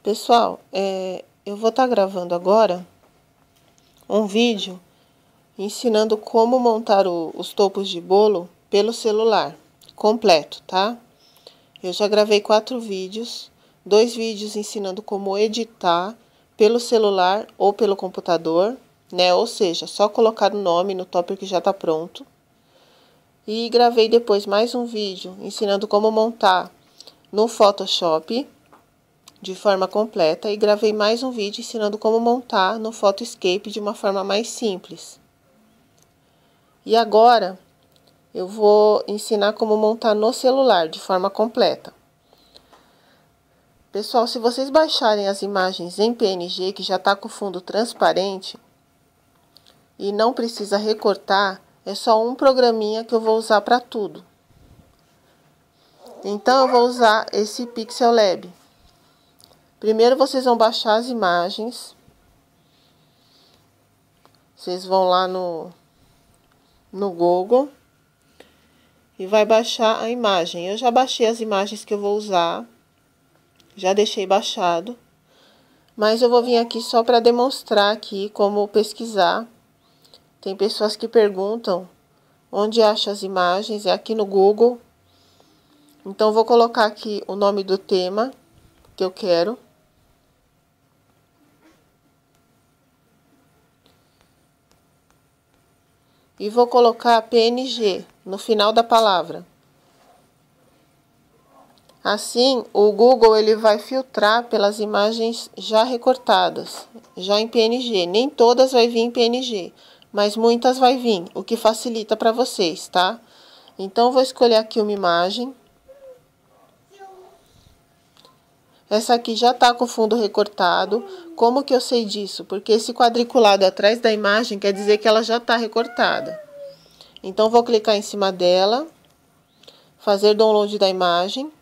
Pessoal, é, eu vou estar tá gravando agora um vídeo ensinando como montar o, os topos de bolo pelo celular, completo, tá? Eu já gravei quatro vídeos, dois vídeos ensinando como editar pelo celular ou pelo computador, né? Ou seja, só colocar o nome no topper que já está pronto. E gravei depois mais um vídeo ensinando como montar no Photoshop de forma completa e gravei mais um vídeo ensinando como montar no Photoscape de uma forma mais simples. E agora eu vou ensinar como montar no celular de forma completa. Pessoal, se vocês baixarem as imagens em PNG, que já está com fundo transparente, e não precisa recortar, é só um programinha que eu vou usar para tudo. Então, eu vou usar esse Pixel Lab. Primeiro vocês vão baixar as imagens. Vocês vão lá no, no Google e vai baixar a imagem. Eu já baixei as imagens que eu vou usar, já deixei baixado, mas eu vou vir aqui só para demonstrar aqui como pesquisar. Tem pessoas que perguntam onde acha as imagens, é aqui no Google. Então, vou colocar aqui o nome do tema que eu quero. e vou colocar PNG no final da palavra. Assim, o Google ele vai filtrar pelas imagens já recortadas, já em PNG. Nem todas vai vir em PNG, mas muitas vai vir, o que facilita para vocês, tá? Então, vou escolher aqui uma imagem. Essa aqui já está com o fundo recortado. Como que eu sei disso? Porque esse quadriculado atrás da imagem quer dizer que ela já está recortada. Então, vou clicar em cima dela, fazer download da imagem.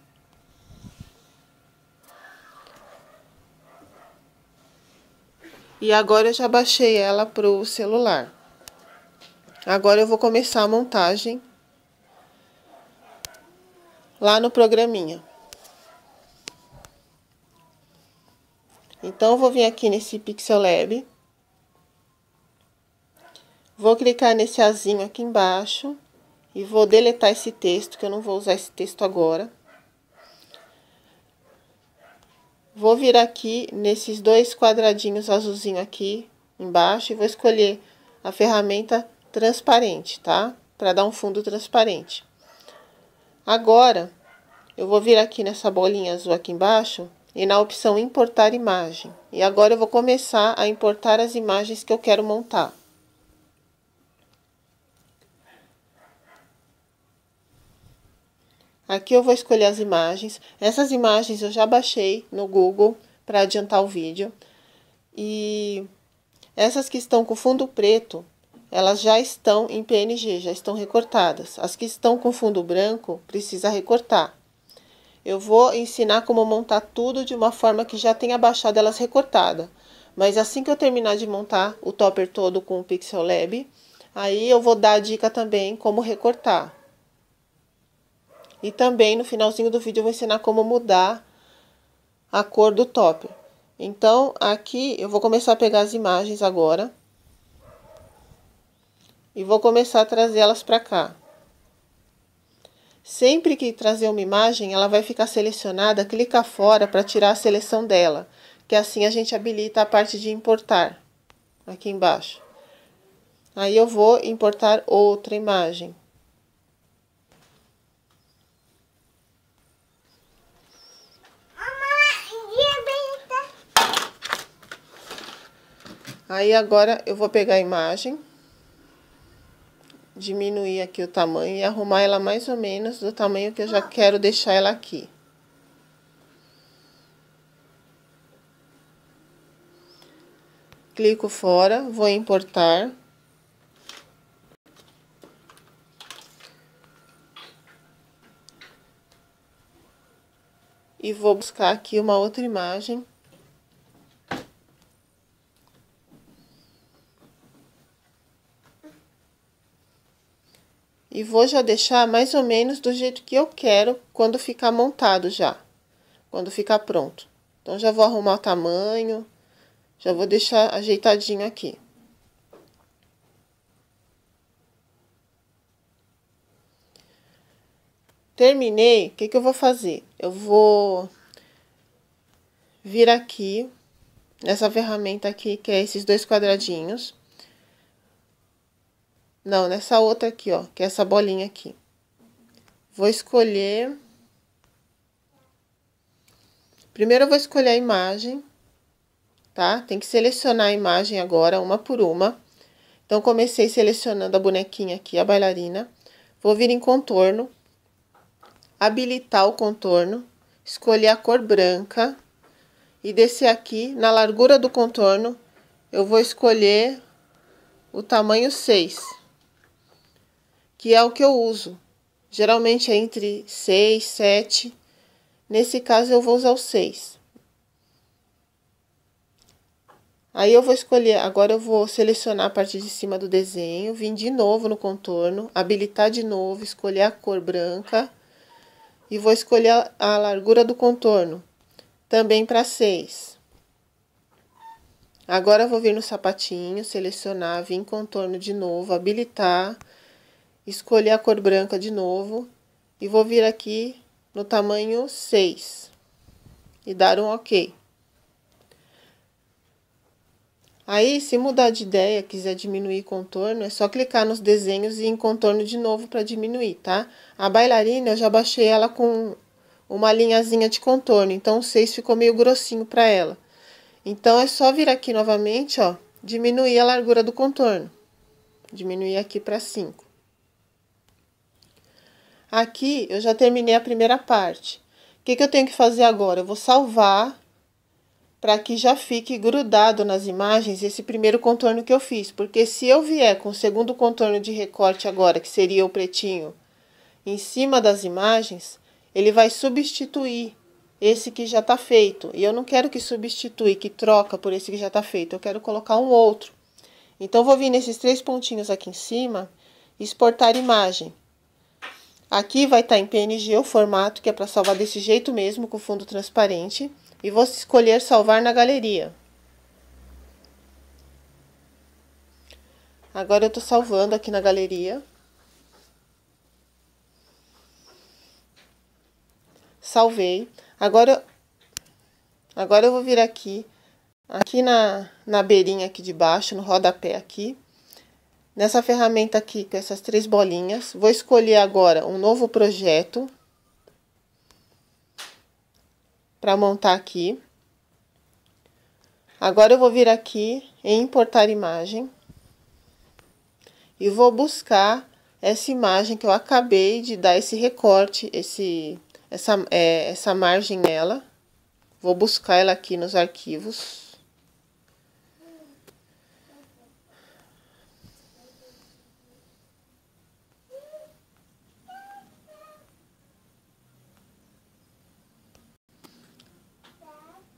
E agora eu já baixei ela para o celular. Agora eu vou começar a montagem lá no programinha. Então, eu vou vir aqui nesse Pixel Lab. Vou clicar nesse azinho aqui embaixo e vou deletar esse texto, que eu não vou usar esse texto agora. Vou vir aqui nesses dois quadradinhos azulzinhos aqui embaixo e vou escolher a ferramenta transparente, tá? Para dar um fundo transparente. Agora, eu vou vir aqui nessa bolinha azul aqui embaixo e na opção importar imagem. E agora eu vou começar a importar as imagens que eu quero montar. Aqui eu vou escolher as imagens. Essas imagens eu já baixei no Google para adiantar o vídeo. E essas que estão com fundo preto, elas já estão em PNG, já estão recortadas. As que estão com fundo branco, precisa recortar. Eu vou ensinar como montar tudo de uma forma que já tenha baixado elas recortada. Mas assim que eu terminar de montar o topper todo com o Pixel Lab, aí eu vou dar a dica também como recortar. E também no finalzinho do vídeo eu vou ensinar como mudar a cor do topper. Então, aqui eu vou começar a pegar as imagens agora. E vou começar a trazer elas para cá. Sempre que trazer uma imagem, ela vai ficar selecionada, clica fora para tirar a seleção dela, que assim a gente habilita a parte de importar, aqui embaixo. Aí eu vou importar outra imagem. Aí agora eu vou pegar a imagem diminuir aqui o tamanho e arrumar ela mais ou menos do tamanho que eu já quero deixar ela aqui. Clico fora, vou importar. E vou buscar aqui uma outra imagem. e vou já deixar mais ou menos do jeito que eu quero quando ficar montado já, quando ficar pronto. Então já vou arrumar o tamanho, já vou deixar ajeitadinho aqui. Terminei, o que, que eu vou fazer? Eu vou vir aqui, nessa ferramenta aqui, que é esses dois quadradinhos. Não, nessa outra aqui, ó, que é essa bolinha aqui. Vou escolher... Primeiro eu vou escolher a imagem, tá? Tem que selecionar a imagem agora, uma por uma. Então, comecei selecionando a bonequinha aqui, a bailarina. Vou vir em contorno, habilitar o contorno, escolher a cor branca e descer aqui na largura do contorno. Eu vou escolher o tamanho 6 que é o que eu uso. Geralmente é entre 6, 7. Nesse caso, eu vou usar o 6. Aí eu vou escolher, agora eu vou selecionar a parte de cima do desenho, vim de novo no contorno, habilitar de novo, escolher a cor branca e vou escolher a largura do contorno, também para 6. Agora eu vou vir no sapatinho, selecionar, vir em contorno de novo, habilitar, escolher a cor branca de novo e vou vir aqui no tamanho 6 e dar um OK. Aí, se mudar de ideia, quiser diminuir contorno, é só clicar nos desenhos e em contorno de novo para diminuir, tá? A bailarina, eu já baixei ela com uma linhazinha de contorno, então o 6 ficou meio grossinho para ela. Então, é só vir aqui novamente, ó, diminuir a largura do contorno. Diminuir aqui para 5. Aqui eu já terminei a primeira parte. O que, que eu tenho que fazer agora? Eu vou salvar para que já fique grudado nas imagens esse primeiro contorno que eu fiz. Porque se eu vier com o segundo contorno de recorte agora, que seria o pretinho, em cima das imagens, ele vai substituir esse que já está feito. E eu não quero que substitui, que troca por esse que já está feito. Eu quero colocar um outro. Então, vou vir nesses três pontinhos aqui em cima, exportar imagem. Aqui vai estar tá em PNG o formato, que é para salvar desse jeito mesmo, com fundo transparente. E vou escolher salvar na galeria. Agora eu estou salvando aqui na galeria. Salvei. Agora, agora eu vou vir aqui, aqui na, na beirinha aqui de baixo, no rodapé aqui. Nessa ferramenta aqui, com essas três bolinhas, vou escolher agora um novo projeto para montar aqui. Agora eu vou vir aqui em importar imagem e vou buscar essa imagem que eu acabei de dar esse recorte, esse, essa, é, essa margem nela. Vou buscar ela aqui nos arquivos.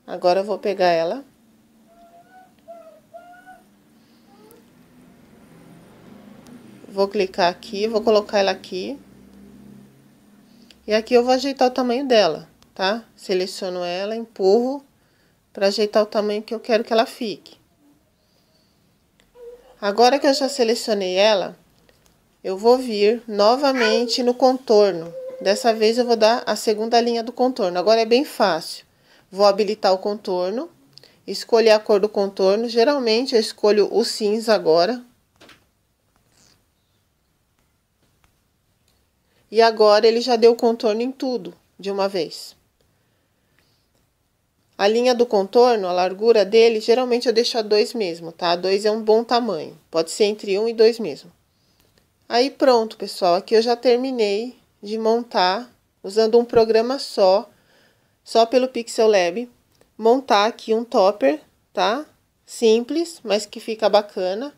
Agora eu vou pegar ela. Vou clicar aqui, vou colocar ela aqui. E aqui eu vou ajeitar o tamanho dela, tá? Seleciono ela, empurro para ajeitar o tamanho que eu quero que ela fique. Agora que eu já selecionei ela, eu vou vir novamente no contorno. Dessa vez eu vou dar a segunda linha do contorno. Agora é bem fácil. Vou habilitar o contorno, escolher a cor do contorno. Geralmente eu escolho o cinza agora. E agora ele já deu contorno em tudo, de uma vez. A linha do contorno, a largura dele, geralmente eu deixo a 2 mesmo, tá? 2 é um bom tamanho, pode ser entre 1 um e 2 mesmo. Aí pronto, pessoal, aqui eu já terminei de montar usando um programa só só pelo Pixel Lab, montar aqui um topper, tá? Simples, mas que fica bacana.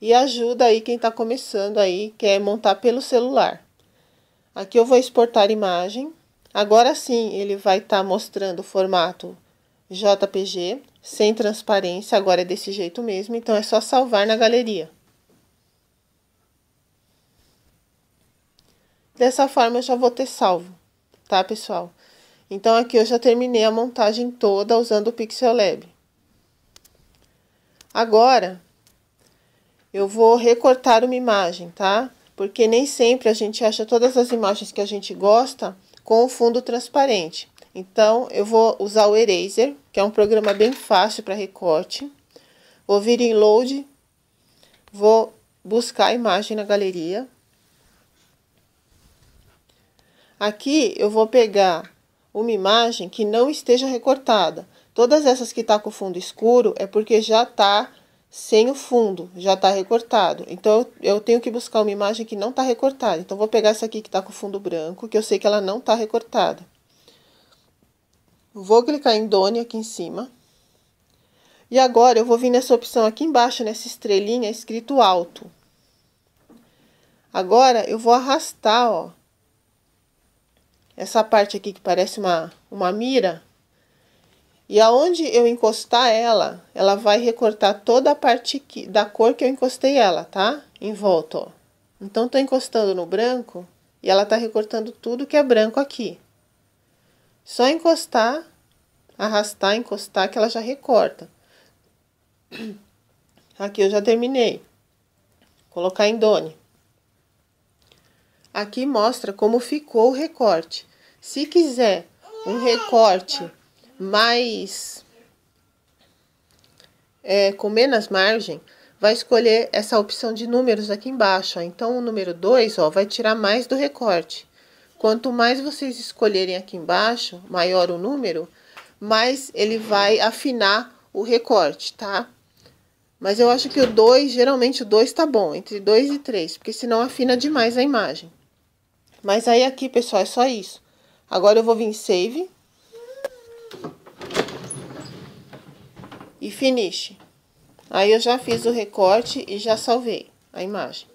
E ajuda aí quem está começando aí, quer montar pelo celular. Aqui eu vou exportar imagem. Agora sim, ele vai estar tá mostrando o formato JPG, sem transparência, agora é desse jeito mesmo, então é só salvar na galeria. Dessa forma, eu já vou ter salvo, tá, pessoal? Então, aqui eu já terminei a montagem toda usando o Pixel Lab. Agora, eu vou recortar uma imagem, tá? Porque nem sempre a gente acha todas as imagens que a gente gosta com o fundo transparente. Então, eu vou usar o Eraser, que é um programa bem fácil para recorte. Vou vir em Load, vou buscar a imagem na galeria. Aqui eu vou pegar uma imagem que não esteja recortada. Todas essas que está com fundo escuro é porque já está sem o fundo, já está recortado. Então, eu tenho que buscar uma imagem que não está recortada. Então, vou pegar essa aqui que está com fundo branco, que eu sei que ela não está recortada. Vou clicar em Done aqui em cima. E agora, eu vou vir nessa opção aqui embaixo, nessa estrelinha, escrito alto. Agora, eu vou arrastar, ó essa parte aqui que parece uma, uma mira. E aonde eu encostar ela, ela vai recortar toda a parte que, da cor que eu encostei ela, tá? Em volta, ó. Então, tô encostando no branco e ela tá recortando tudo que é branco aqui. Só encostar, arrastar, encostar que ela já recorta. Aqui eu já terminei. Colocar em done. Aqui mostra como ficou o recorte. Se quiser um recorte mais é, com menos margem, vai escolher essa opção de números aqui embaixo. Ó. Então, o número 2 ó, vai tirar mais do recorte. Quanto mais vocês escolherem aqui embaixo, maior o número, mais ele vai afinar o recorte, tá? Mas eu acho que o 2, geralmente o 2 tá bom, entre 2 e 3, porque senão afina demais a imagem. Mas aí aqui, pessoal, é só isso. Agora eu vou vir em save. E finish. Aí eu já fiz o recorte e já salvei a imagem.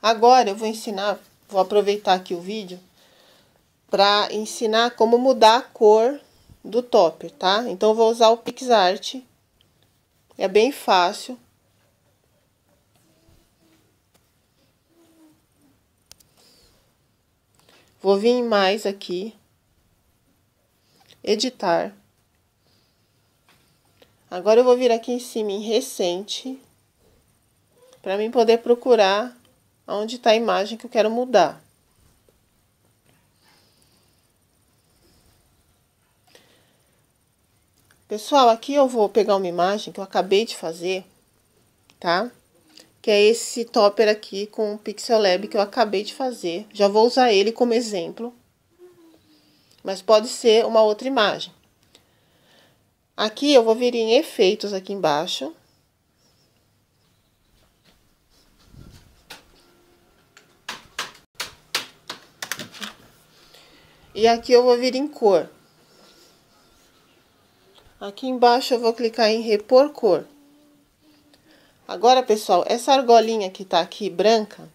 Agora eu vou ensinar, vou aproveitar aqui o vídeo para ensinar como mudar a cor do topper, tá? Então eu vou usar o PixArt. É bem fácil. Vou vir em mais aqui, editar. Agora eu vou vir aqui em cima em recente, para mim poder procurar onde está a imagem que eu quero mudar. Pessoal, aqui eu vou pegar uma imagem que eu acabei de fazer, tá? que é esse topper aqui com o Pixel Lab que eu acabei de fazer. Já vou usar ele como exemplo, mas pode ser uma outra imagem. Aqui eu vou vir em efeitos aqui embaixo. E aqui eu vou vir em cor. Aqui embaixo eu vou clicar em repor cor. Agora, pessoal, essa argolinha que tá aqui branca,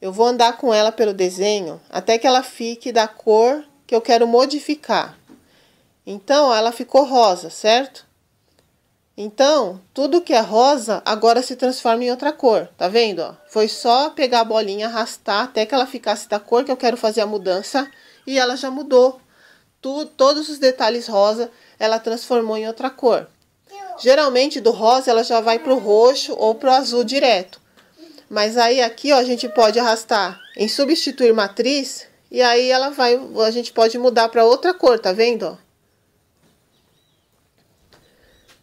eu vou andar com ela pelo desenho até que ela fique da cor que eu quero modificar. Então, ela ficou rosa, certo? Então, tudo que é rosa agora se transforma em outra cor, tá vendo? Ó? Foi só pegar a bolinha, arrastar até que ela ficasse da cor que eu quero fazer a mudança e ela já mudou. Tu, todos os detalhes rosa ela transformou em outra cor. Geralmente do rosa ela já vai pro roxo ou pro azul direto. Mas aí aqui, ó, a gente pode arrastar em substituir matriz e aí ela vai, a gente pode mudar para outra cor, tá vendo, ó?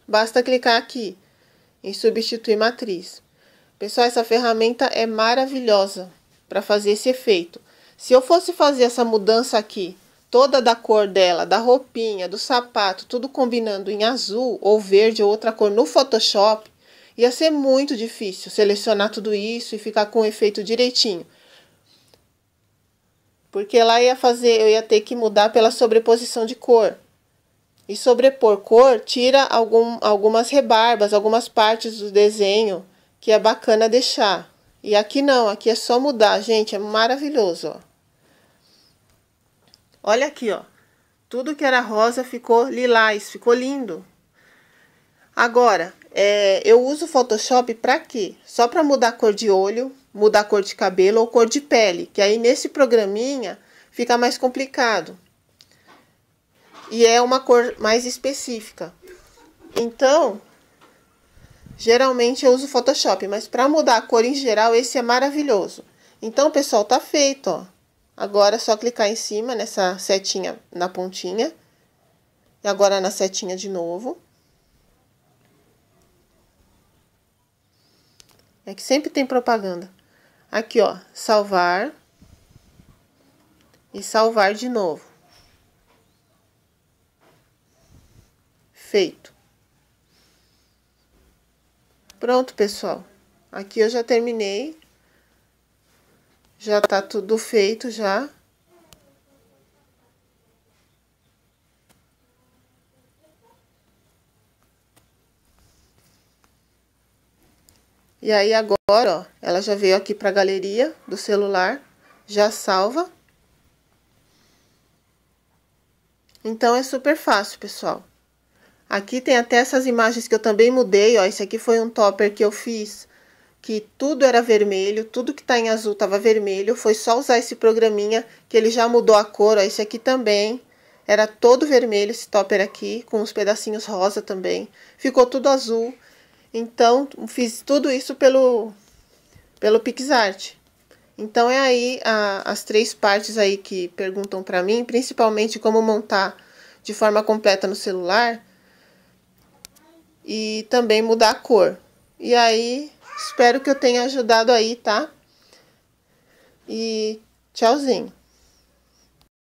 Basta clicar aqui em substituir matriz. Pessoal, essa ferramenta é maravilhosa para fazer esse efeito. Se eu fosse fazer essa mudança aqui toda da cor dela, da roupinha, do sapato, tudo combinando em azul ou verde ou outra cor no Photoshop, ia ser muito difícil selecionar tudo isso e ficar com o efeito direitinho. Porque lá ia fazer, eu ia ter que mudar pela sobreposição de cor. E sobrepor cor tira algum, algumas rebarbas, algumas partes do desenho que é bacana deixar. E aqui não, aqui é só mudar, gente, é maravilhoso, ó. Olha aqui, ó. Tudo que era rosa ficou lilás, ficou lindo. Agora, é, eu uso o Photoshop para quê? Só para mudar a cor de olho, mudar a cor de cabelo ou cor de pele, que aí nesse programinha fica mais complicado. E é uma cor mais específica. Então, geralmente eu uso Photoshop, mas para mudar a cor em geral, esse é maravilhoso. Então, pessoal, tá feito, ó. Agora é só clicar em cima nessa setinha na pontinha. E agora na setinha de novo. É que sempre tem propaganda. Aqui, ó, salvar. E salvar de novo. Feito. Pronto, pessoal. Aqui eu já terminei já tá tudo feito já. E aí agora, ó, ela já veio aqui para galeria do celular, já salva. Então é super fácil, pessoal. Aqui tem até essas imagens que eu também mudei, ó, esse aqui foi um topper que eu fiz que tudo era vermelho, tudo que está em azul estava vermelho, foi só usar esse programinha que ele já mudou a cor, ó, esse aqui também era todo vermelho esse topper aqui, com uns pedacinhos rosa também, ficou tudo azul, então fiz tudo isso pelo, pelo PixArt. Então é aí a, as três partes aí que perguntam para mim, principalmente como montar de forma completa no celular e também mudar a cor. E aí Espero que eu tenha ajudado aí, tá? E tchauzinho.